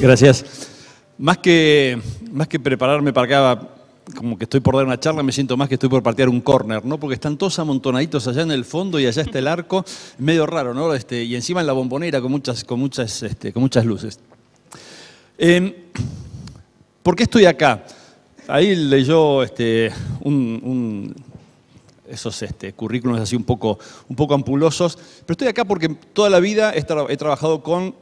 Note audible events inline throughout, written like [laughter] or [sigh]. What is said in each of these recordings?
Gracias. Más que, más que prepararme para acá, como que estoy por dar una charla, me siento más que estoy por partear un córner, ¿no? Porque están todos amontonaditos allá en el fondo y allá está el arco, medio raro, ¿no? Este, y encima en la bombonera con muchas, con muchas, este, con muchas luces. Em, ¿Por qué estoy acá? Ahí leyó este, esos este, currículums así un poco, un poco ampulosos, pero estoy acá porque toda la vida he trabajado con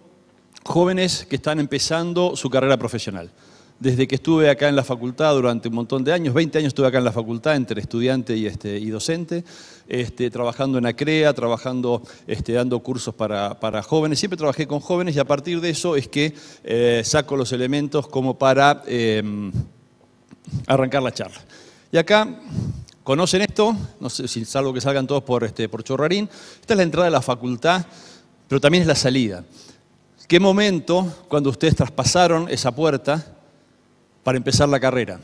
jóvenes que están empezando su carrera profesional. Desde que estuve acá en la facultad durante un montón de años, 20 años estuve acá en la facultad entre estudiante y, este, y docente, este, trabajando en ACREA, trabajando, este, dando cursos para, jóvenes. Siempre trabajé con jóvenes y a partir de eso es que eh, saco los elementos como para em, arrancar la charla. Y acá conocen esto, no sé si salvo que salgan todos por, este, por Chorrarín, esta es la entrada de la facultad, pero también es la salida. ¿Qué momento cuando ustedes traspasaron esa puerta para empezar la carrera?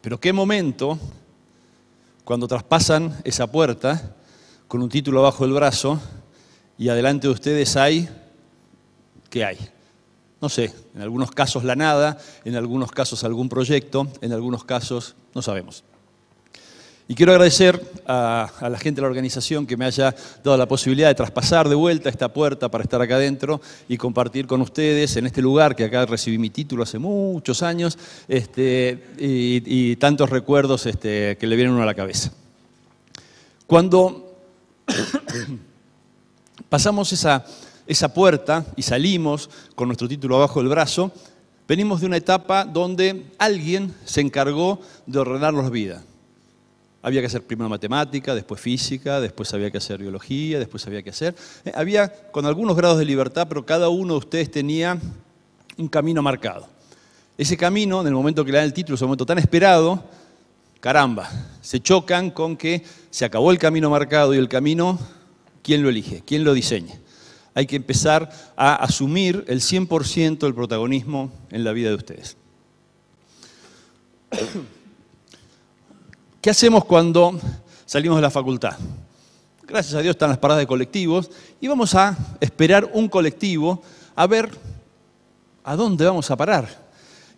Pero qué momento cuando traspasan esa puerta con un título abajo del brazo y adelante de ustedes hay, ¿qué hay? No sé, en algunos casos la nada, en algunos casos algún proyecto, en algunos casos no sabemos. Y quiero agradecer a, la gente de la organización que me haya dado la posibilidad de traspasar de vuelta esta puerta para estar acá adentro y compartir con ustedes en este lugar que acá recibí mi título hace muchos años este, y, tantos recuerdos este, que le vienen uno a la cabeza. Cuando [coughs] pasamos esa, esa puerta y salimos con nuestro título abajo del brazo, venimos de una etapa donde alguien se encargó de ordenar las vidas había que hacer primero matemática, después física, después había que hacer biología, después había que hacer... Eh, había con algunos grados de libertad, pero cada uno de ustedes tenía un camino marcado. Ese camino, en el momento que le dan el título, ese momento tan esperado, caramba, se chocan con que se acabó el camino marcado y el camino, ¿quién lo elige? ¿Quién lo diseña? Hay que empezar a asumir el 100% del protagonismo en la vida de ustedes. ¿Qué hacemos cuando salimos de la facultad? Gracias a Dios están las paradas de colectivos y vamos a esperar un colectivo a ver a dónde vamos a parar.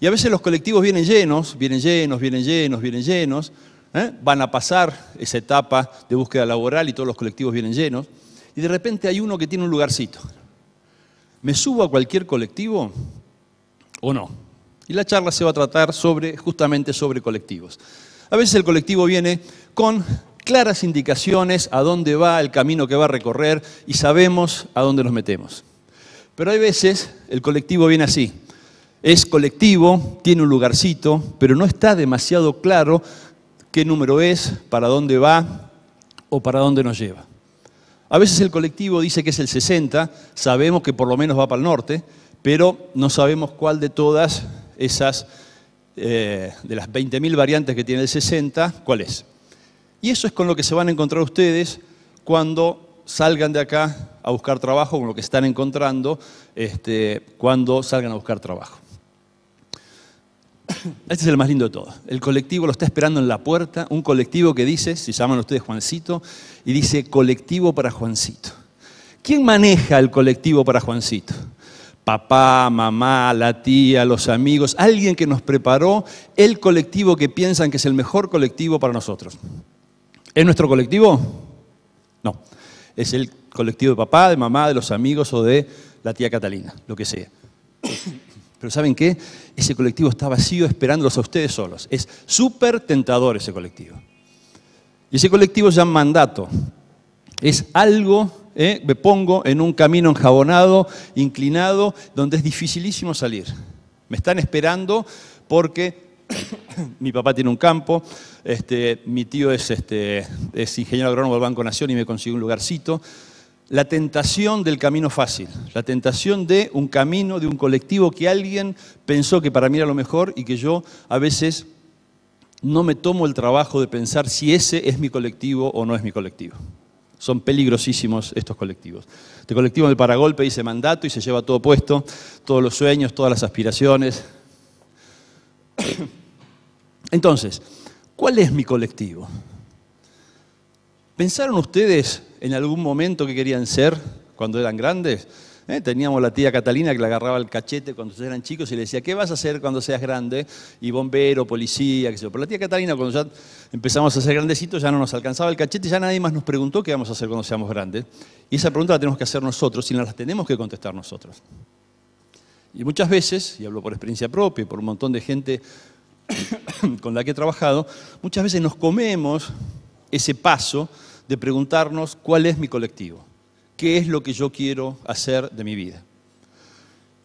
Y a veces los colectivos vienen llenos, vienen llenos, vienen llenos, vienen llenos. ¿eh? Van a pasar esa etapa de búsqueda laboral y todos los colectivos vienen llenos. Y de repente hay uno que tiene un lugarcito. ¿Me subo a cualquier colectivo o no? Y la charla se va a tratar sobre, justamente sobre colectivos. A veces el colectivo viene con claras indicaciones a dónde va, el camino que va a recorrer y sabemos a dónde nos metemos. Pero hay veces el colectivo viene así. Es colectivo, tiene un lugarcito, pero no está demasiado claro qué número es, para dónde va o para dónde nos lleva. A veces el colectivo dice que es el 60, sabemos que por lo menos va para el norte, pero no sabemos cuál de todas esas eh, de las 20.000 variantes que tiene el 60, ¿cuál es? Y eso es con lo que se van a encontrar ustedes cuando salgan de acá a buscar trabajo, con lo que están encontrando este, cuando salgan a buscar trabajo. [coughs] Este es el más lindo de todo. El colectivo lo está esperando en la puerta, un colectivo que dice, si llaman ustedes Juancito, y dice colectivo para Juancito. ¿Quién maneja el colectivo para Juancito? papá, mamá, la tía, los amigos, alguien que nos preparó el colectivo que piensan que es el mejor colectivo para nosotros. ¿Es nuestro colectivo? No. Es el colectivo de papá, de mamá, de los amigos o de la tía Catalina, lo que sea. [coughs] Pero ¿saben qué? Ese colectivo está vacío esperándolos a ustedes solos. Es súper tentador ese colectivo. Y ese colectivo ya mandato. Es algo ¿eh? me pongo en un camino enjabonado, inclinado, donde es dificilísimo salir. Me están esperando porque [coughs] mi papá tiene un campo, este, mi tío es, este, es ingeniero agrónomo del Banco Nación y me consiguió un lugarcito. La tentación del camino fácil, la tentación de un camino, de un colectivo que alguien pensó que para mí era lo mejor y que yo a veces no me tomo el trabajo de pensar si ese es mi colectivo o no es mi colectivo. Son peligrosísimos estos colectivos. Este colectivo del paragolpe dice mandato y se lleva todo puesto, todos los sueños, todas las aspiraciones. [coughs] Entonces, ¿cuál es mi colectivo? ¿Pensaron ustedes en algún momento que querían ser cuando eran grandes? Eh, teníamos la tía Catalina que le agarraba el cachete cuando ustedes eran chicos y le decía, ¿qué vas a hacer cuando seas grande? Y bombero, policía, qué sé yo. Pero la tía Catalina, cuando ya empezamos a ser grandecitos, ya no nos alcanzaba el cachete, y ya nadie más nos preguntó qué vamos a hacer cuando seamos grandes. Y esa pregunta la tenemos que hacer nosotros y la tenemos que contestar nosotros. Y muchas veces, y hablo por experiencia propia y por un montón de gente [coughs] con la que he trabajado, muchas veces nos comemos ese paso de preguntarnos cuál es mi colectivo qué es lo que yo quiero hacer de mi vida.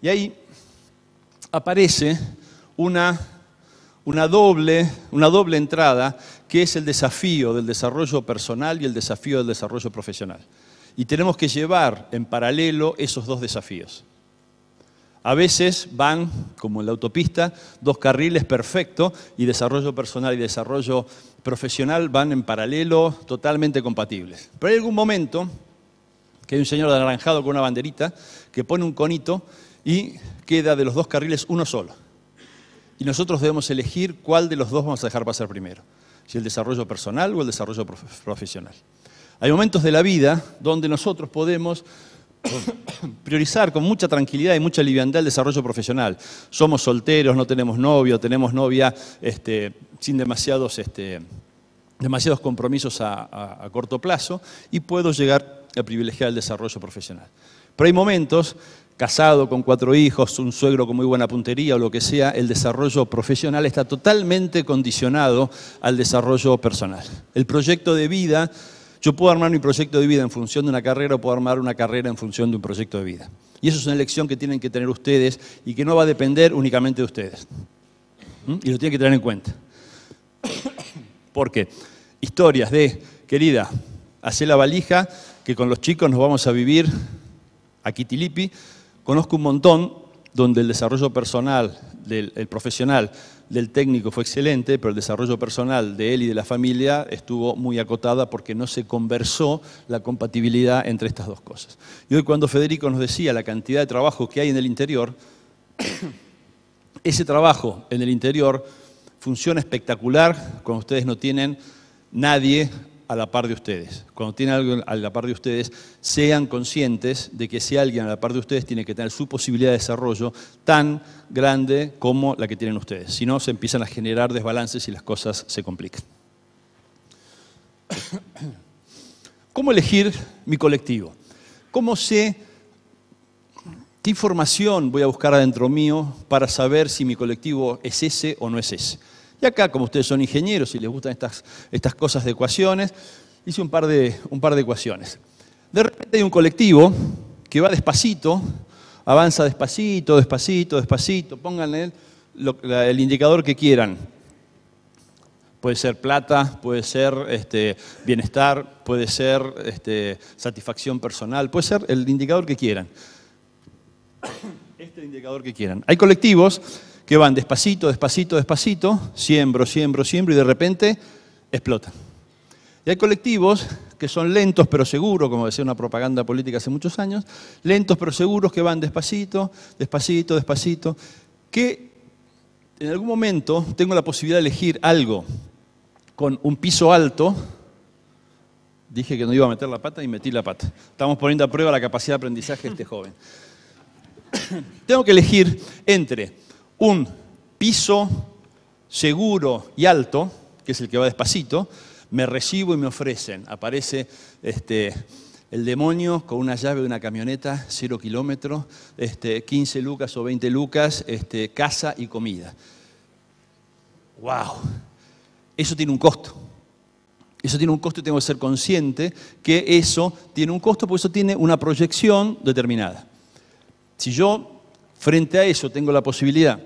Y ahí aparece una, doble, doble entrada, que es el desafío del desarrollo personal y el desafío del desarrollo profesional. Y tenemos que llevar en paralelo esos dos desafíos. A veces van, como en la autopista, dos carriles perfectos y desarrollo personal y desarrollo profesional van en paralelo totalmente compatibles. Pero hay algún momento que hay un señor de anaranjado con una banderita que pone un conito y queda de los dos carriles uno solo. Y nosotros debemos elegir cuál de los dos vamos a dejar pasar primero, si el desarrollo personal o el desarrollo profesional. Hay momentos de la vida donde nosotros podemos [coughs] priorizar con mucha tranquilidad y mucha liviandad el desarrollo profesional. Somos solteros, no tenemos novio, tenemos novia este, sin demasiados, este, demasiados compromisos a corto plazo y puedo llegar a privilegiar el desarrollo profesional. Pero hay momentos, casado con cuatro hijos, un suegro con muy buena puntería o lo que sea, el desarrollo profesional está totalmente condicionado al desarrollo personal. El proyecto de vida, yo puedo armar mi proyecto de vida en función de una carrera o puedo armar una carrera en función de un proyecto de vida. Y eso es una elección que tienen que tener ustedes y que no va a depender únicamente de ustedes. ¿Mm? Y lo tienen que tener en cuenta. [coughs] Porque historias de, querida, hace la valija, que con los chicos nos vamos a vivir aquí Tilipi. conozco un montón donde el desarrollo personal del el profesional del técnico fue excelente, pero el desarrollo personal de él y de la familia estuvo muy acotada porque no se conversó la compatibilidad entre estas dos cosas. Y hoy cuando Federico nos decía la cantidad de trabajo que hay en el interior, ese trabajo en el interior funciona espectacular cuando ustedes no tienen nadie a la par de ustedes. Cuando tiene algo a la par de ustedes, sean conscientes de que si alguien a la par de ustedes tiene que tener su posibilidad de desarrollo tan grande como la que tienen ustedes. Si no, se empiezan a generar desbalances y las cosas se complican. [coughs] ¿Cómo elegir mi colectivo? ¿Cómo sé qué información voy a buscar adentro mío para saber si mi colectivo es ese o no es ese? Y acá, como ustedes son ingenieros y les gustan estas, estas cosas de ecuaciones, hice un par de, un par de ecuaciones. De repente hay un colectivo que va despacito, avanza despacito, despacito, despacito, pónganle el, indicador que quieran. Puede ser plata, puede ser este, bienestar, puede ser este, satisfacción personal, puede ser el indicador que quieran. Este indicador que quieran. Hay colectivos que van despacito, despacito, despacito, siembro, siembro, siembro y de repente explotan. Y hay colectivos que son lentos pero seguros, como decía una propaganda política hace muchos años, lentos pero seguros que van despacito, despacito, despacito, que en algún momento tengo la posibilidad de elegir algo con un piso alto, dije que no iba a meter la pata y metí la pata. Estamos poniendo a prueba la capacidad de aprendizaje de este joven. [coughs] tengo que elegir entre un piso seguro y alto, que es el que va despacito, me recibo y me ofrecen. Aparece este, el demonio con una llave de una camioneta, cero kilómetros, este, 15 lucas o 20 lucas, este, casa y comida. ¡Wow! Eso tiene un costo. Eso tiene un costo y tengo que ser consciente que eso tiene un costo, porque eso tiene una proyección determinada. Si yo, frente a eso, tengo la posibilidad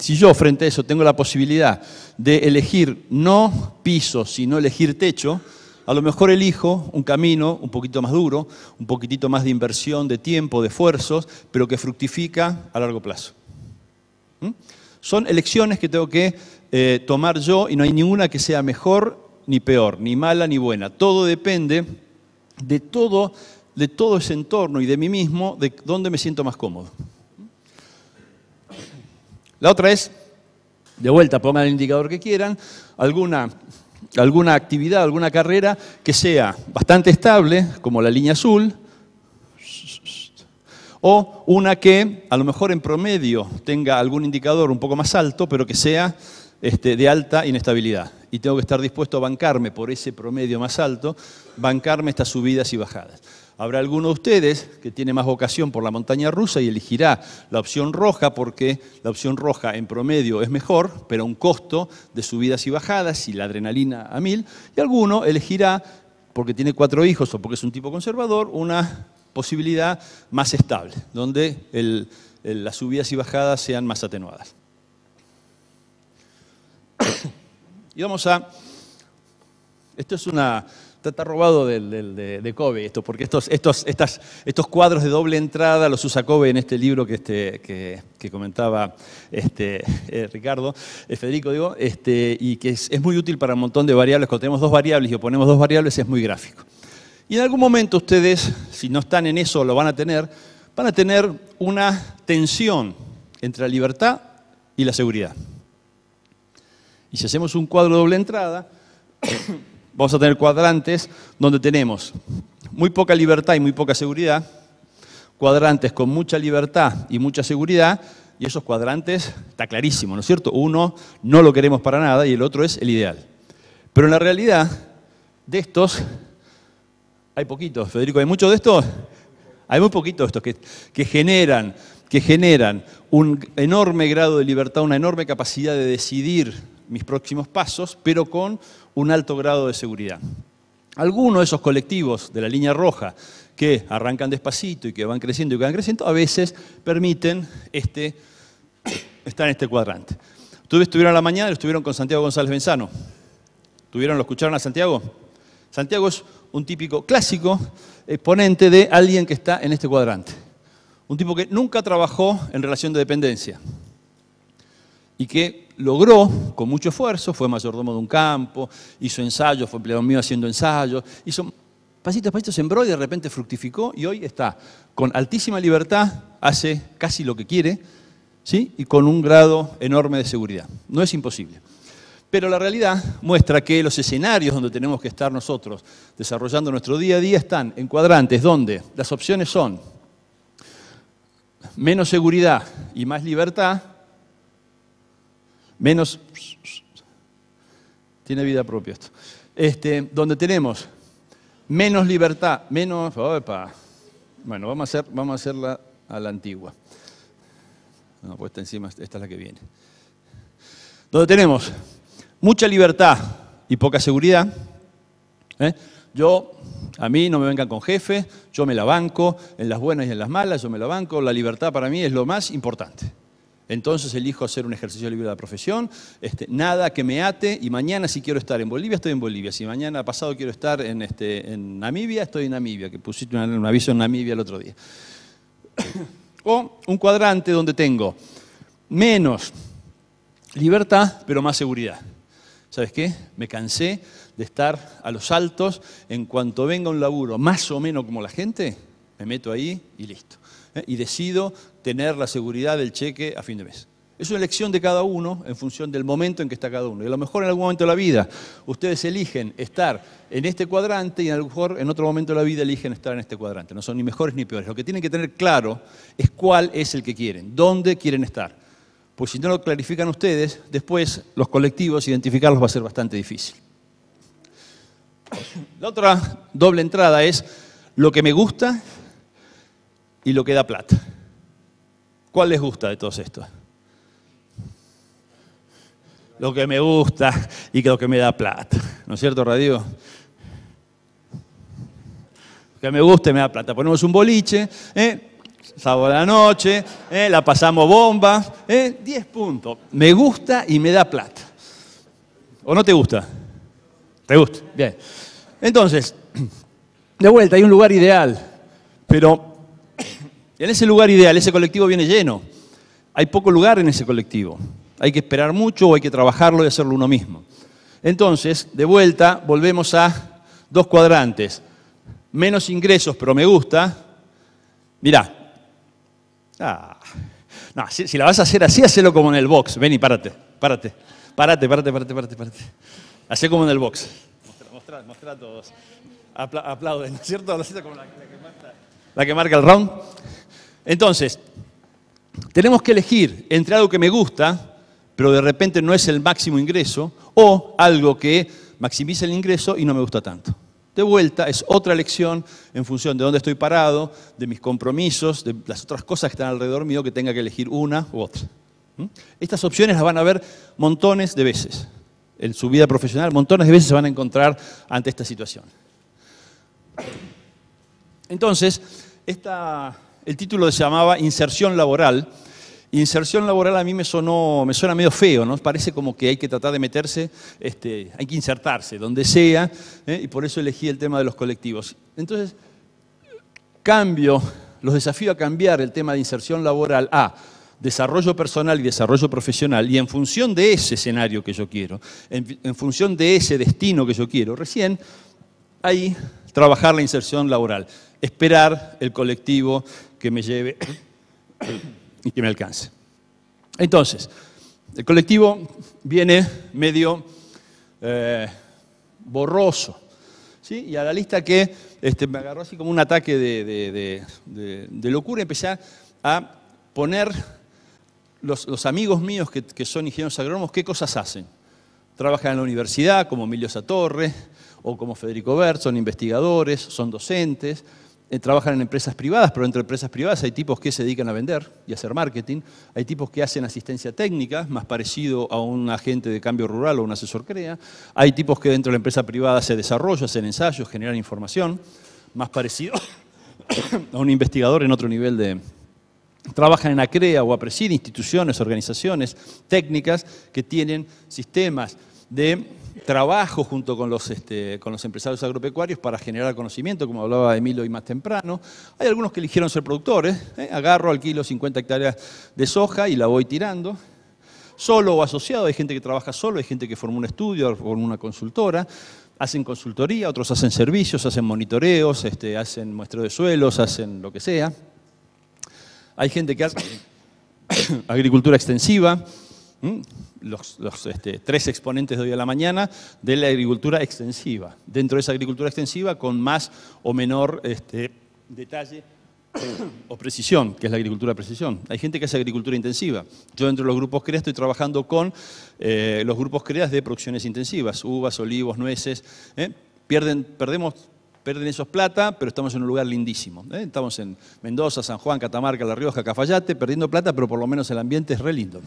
si yo frente a eso tengo la posibilidad de elegir no piso, sino elegir techo, a lo mejor elijo un camino un poquito más duro, un poquitito más de inversión, de tiempo, de esfuerzos, pero que fructifica a largo plazo. ¿Mm? Son elecciones que tengo que eh, tomar yo y no hay ninguna que sea mejor ni peor, ni mala ni buena. Todo depende de todo, de todo ese entorno y de mí mismo, de dónde me siento más cómodo. La otra es, de vuelta, pongan el indicador que quieran, alguna, actividad, alguna carrera que sea bastante estable, como la línea azul, o una que a lo mejor en promedio tenga algún indicador un poco más alto, pero que sea este, de alta inestabilidad. Y tengo que estar dispuesto a bancarme por ese promedio más alto, bancarme estas subidas y bajadas. Habrá alguno de ustedes que tiene más vocación por la montaña rusa y elegirá la opción roja porque la opción roja en promedio es mejor, pero a un costo de subidas y bajadas y la adrenalina a mil. Y alguno elegirá, porque tiene cuatro hijos o porque es un tipo conservador, una posibilidad más estable, donde las subidas y bajadas sean más atenuadas. [coughs] y vamos a... Esto es una Está, robado de, Kobe esto, porque estos, estos, cuadros de doble entrada los usa Kobe en este libro que, este, comentaba este, eh, Ricardo, eh, Federico, digo, este, y que es, es muy útil para un montón de variables. Cuando tenemos dos variables y oponemos dos variables es muy gráfico. Y en algún momento ustedes, si no están en eso, lo van a tener, van a tener una tensión entre la libertad y la seguridad. Y si hacemos un cuadro de doble entrada, vamos a tener cuadrantes donde tenemos muy poca libertad y muy poca seguridad, cuadrantes con mucha libertad y mucha seguridad, y esos cuadrantes, está clarísimo, ¿no es cierto? Uno no lo queremos para nada y el otro es el ideal. Pero en la realidad, de estos, hay poquitos, Federico, ¿hay muchos de estos? Hay muy poquitos de estos que, que generan que generan un enorme grado de libertad, una enorme capacidad de decidir mis próximos pasos, pero con un alto grado de seguridad. Algunos de esos colectivos de la línea roja que arrancan despacito y que van creciendo y que van creciendo, a veces permiten este, estar en este cuadrante. Ustedes estuvieron a la mañana, estuvieron con Santiago González Benzano. ¿Tuvieron, lo escucharon a Santiago? Santiago es un típico clásico exponente de alguien que está en este cuadrante. Un tipo que nunca trabajó en relación de dependencia y que logró, con mucho esfuerzo, fue mayordomo de un campo, hizo ensayos, fue empleado mío haciendo ensayos, hizo pasitos, a pasito, sembró y de repente fructificó y hoy está con altísima libertad, hace casi lo que quiere, ¿sí? y con un grado enorme de seguridad. No es imposible. Pero la realidad muestra que los escenarios donde tenemos que estar nosotros desarrollando nuestro día a día están en cuadrantes donde las opciones son menos seguridad y más libertad, menos... Tiene vida propia esto. Este, donde tenemos menos libertad, menos... Bueno, vamos a, hacer, vamos a hacerla a la antigua. No, pues encima, esta es la que viene. Donde tenemos mucha libertad y poca seguridad. ¿eh? Yo, a mí no me vengan con jefe, yo me la banco, en las buenas y en las malas, yo me la banco, la libertad para mí es lo más importante. Entonces elijo hacer un ejercicio libre de la profesión, este, nada que me ate y mañana si quiero estar en Bolivia, estoy en Bolivia. Si mañana pasado quiero estar en, este, Namibia, estoy en Namibia, que pusiste un aviso en Namibia el otro día. o un cuadrante donde tengo menos libertad, pero más seguridad. ¿Sabes qué? Me cansé de estar a los altos en cuanto venga un laburo más o menos como la gente, me meto ahí y listo. ¿eh? Y decido tener la seguridad del cheque a fin de mes. Es una elección de cada uno en función del momento en que está cada uno. Y a lo mejor en algún momento de la vida ustedes eligen estar en este cuadrante y a lo mejor en otro momento de la vida eligen estar en este cuadrante. No son ni mejores ni peores. Lo que tienen que tener claro es cuál es el que quieren, dónde quieren estar. Pues si no lo clarifican ustedes, después los colectivos identificarlos va a ser bastante difícil. La otra doble entrada es lo que me gusta y lo que da plata. ¿Cuál les gusta de todos estos? Lo que me gusta y lo que me da plata. ¿No es cierto, Radio? Lo que me gusta y me da plata. Ponemos un boliche, ¿eh? sábado a la noche, ¿eh? la pasamos bomba, ¿eh? Diez puntos. Me gusta y me da plata. ¿O no te gusta? ¿Te gusta? Bien. Entonces, [clears throat] de vuelta, hay un lugar ideal, pero en ese lugar ideal, ese colectivo viene lleno. Hay poco lugar en ese colectivo. Hay que esperar mucho o hay que trabajarlo y hacerlo uno mismo. Entonces, de vuelta, volvemos a dos cuadrantes. Menos ingresos, pero me gusta. Mirá. Ah. si, la vas a hacer así, hacelo como en el box. Ven y párate, párate, párate, párate, párate, párate. Hacé como en el box. Mostrá, mostrá, a todos. aplauden, ¿no es cierto? La, que marca, la que marca el round. Entonces, tenemos que elegir entre algo que me gusta, pero de repente no es el máximo ingreso, o algo que maximiza el ingreso y no me gusta tanto. De vuelta, es otra elección en función de dónde estoy parado, de mis compromisos, de las otras cosas que están alrededor mío, que tenga que elegir una u otra. ¿Mm? Estas opciones las van a ver montones de veces. En su vida profesional, montones de veces se van a encontrar ante esta situación. Entonces, esta el título se llamaba Inserción laboral. Inserción laboral a mí me, suena medio feo, ¿no? Parece como que hay que tratar de meterse, este, hay que insertarse donde sea, ¿eh? y por eso elegí el tema de los colectivos. Entonces, cambio, los desafío a cambiar el tema de inserción laboral a desarrollo personal y desarrollo profesional, y en función de ese escenario que yo quiero, en, en función de ese destino que yo quiero, recién ahí trabajar la inserción laboral, esperar el colectivo que me lleve [coughs] y que me alcance. Entonces, el colectivo viene medio eh, borroso. ¿sí? Y a la lista que este, me agarró así como un ataque de, locura, empecé a poner los, amigos míos que, que, son ingenieros agrónomos, qué cosas hacen. Trabajan en la universidad, como Emilio Satorre o como Federico Bert, son investigadores, son docentes, eh, trabajan en empresas privadas, pero entre empresas privadas hay tipos que se dedican a vender y a hacer marketing, hay tipos que hacen asistencia técnica, más parecido a un agente de cambio rural o un asesor CREA, hay tipos que dentro de la empresa privada se desarrollan, hacen ensayos, generan información, más parecido [coughs] a un investigador en otro nivel de... Trabajan en ACREA o APRESID, instituciones, organizaciones, técnicas que tienen sistemas de trabajo junto con los, este, con los empresarios agropecuarios para generar conocimiento, como hablaba Emilio hoy más temprano. Hay algunos que eligieron ser productores. ¿eh? Agarro al kilo 50 hectáreas de soja y la voy tirando. Solo o asociado, hay gente que trabaja solo, hay gente que forma un estudio, forma una consultora hacen consultoría, otros hacen servicios, hacen monitoreos, este, hacen muestreo de suelos, hacen lo que sea. Hay gente que hace [coughs] agricultura extensiva, los, este, tres exponentes de hoy a la mañana, de la agricultura extensiva. Dentro de esa agricultura extensiva, con más o menor este, detalle o precisión, que es la agricultura de precisión. Hay gente que hace agricultura intensiva. Yo dentro de los grupos CREA estoy trabajando con eh, los grupos CREA de producciones intensivas, uvas, olivos, nueces. ¿eh? Pierden, perdemos esos plata, pero estamos en un lugar lindísimo. ¿eh? Estamos en Mendoza, San Juan, Catamarca, La Rioja, Cafayate, perdiendo plata, pero por lo menos el ambiente es re lindo.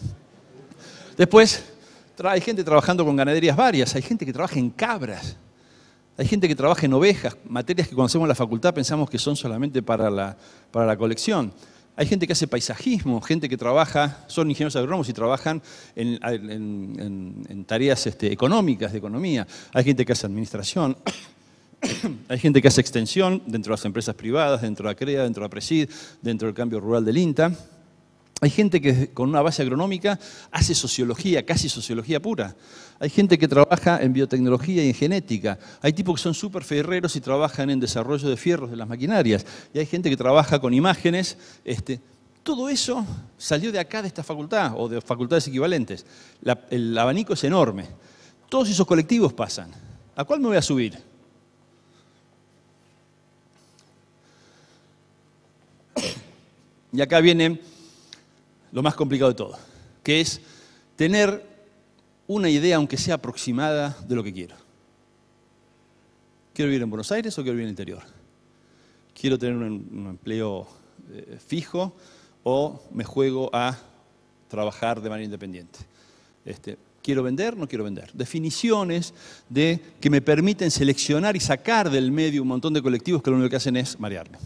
Después, hay gente trabajando con ganaderías varias, hay gente que trabaja en cabras, hay gente que trabaja en ovejas, materias que conocemos en la facultad pensamos que son solamente para la, colección. Hay gente que hace paisajismo, gente que trabaja, son ingenieros agrónomos y trabajan en, tareas este, económicas, de economía. Hay gente que hace administración, [coughs] hay gente que hace extensión dentro de las empresas privadas, dentro de la CREA, dentro de la PRESID, dentro del cambio rural del INTA. Hay gente que con una base agronómica hace sociología, casi sociología pura. Hay gente que trabaja en biotecnología y en genética. Hay tipos que son súper ferreros y trabajan en desarrollo de fierros de las maquinarias. Y hay gente que trabaja con imágenes. Este, todo eso salió de acá, de esta facultad, o de facultades equivalentes. el abanico es enorme. Todos esos colectivos pasan. ¿A cuál me voy a subir? [coughs] Y acá viene lo más complicado de todo, que es tener una idea, aunque sea aproximada, de lo que quiero. ¿Quiero vivir en Buenos Aires o quiero vivir en el interior? ¿Quiero tener un, empleo eh, fijo o me juego a trabajar de manera independiente? Este, ¿Quiero vender? ¿No quiero vender? Definiciones de, que me permiten seleccionar y sacar del medio un montón de colectivos que lo único que hacen es marearme.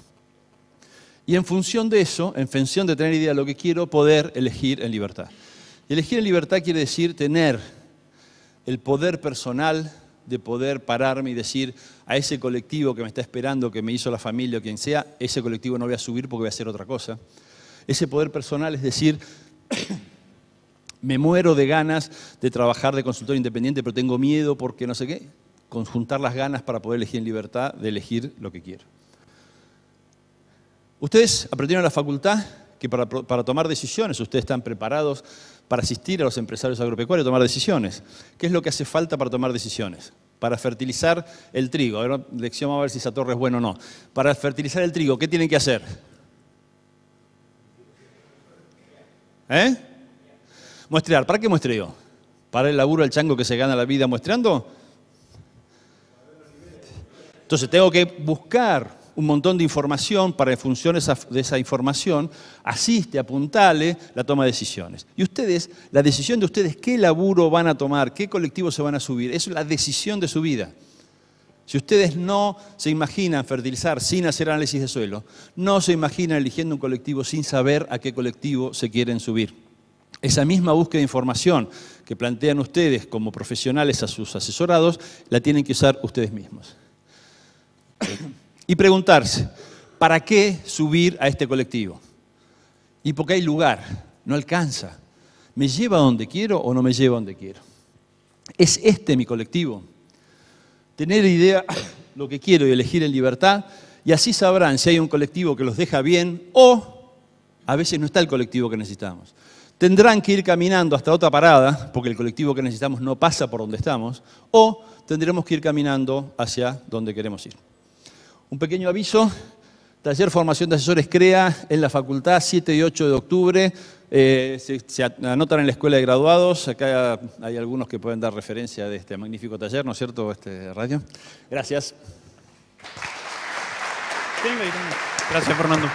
Y en función de eso, en función de tener idea de lo que quiero, poder elegir en libertad. Y Elegir en libertad quiere decir tener el poder personal de poder pararme y decir a ese colectivo que me está esperando, que me hizo la familia o quien sea, ese colectivo no voy a subir porque voy a hacer otra cosa. Ese poder personal es decir, [coughs] me muero de ganas de trabajar de consultor independiente, pero tengo miedo porque no sé qué, conjuntar las ganas para poder elegir en libertad de elegir lo que quiero. Ustedes aprendieron en la facultad que para, tomar decisiones, ustedes están preparados para asistir a los empresarios agropecuarios a tomar decisiones. ¿Qué es lo que hace falta para tomar decisiones? Para fertilizar el trigo. A ver, lección a ver si esa torre es buena o no. Para fertilizar el trigo, ¿qué tienen que hacer? ¿Eh? Muestrear. ¿Para qué muestreo? ¿Para el laburo del chango que se gana la vida muestreando? Entonces tengo que buscar un montón de información, para en función de esa información, asiste, apuntale la toma de decisiones. Y ustedes, la decisión de ustedes, qué laburo van a tomar, qué colectivo se van a subir, es la decisión de su vida. Si ustedes no se imaginan fertilizar sin hacer análisis de suelo, no se imaginan eligiendo un colectivo sin saber a qué colectivo se quieren subir. Esa misma búsqueda de información que plantean ustedes como profesionales a sus asesorados, la tienen que usar ustedes mismos y preguntarse, ¿para qué subir a este colectivo? Y porque hay lugar, no alcanza. ¿Me lleva donde quiero o no me lleva donde quiero? ¿Es este mi colectivo? Tener idea [coughs] lo que quiero y elegir en libertad, y así sabrán si hay un colectivo que los deja bien o a veces no está el colectivo que necesitamos. Tendrán que ir caminando hasta otra parada, porque el colectivo que necesitamos no pasa por donde estamos, o tendremos que ir caminando hacia donde queremos ir. Un pequeño aviso, taller Formación de Asesores CREA en la facultad 7 y 8 de octubre. Eh, se, anotan en la escuela de graduados. Acá hay algunos que pueden dar referencia de este magnífico taller, ¿no es cierto, este radio? Gracias. Gracias, Fernando.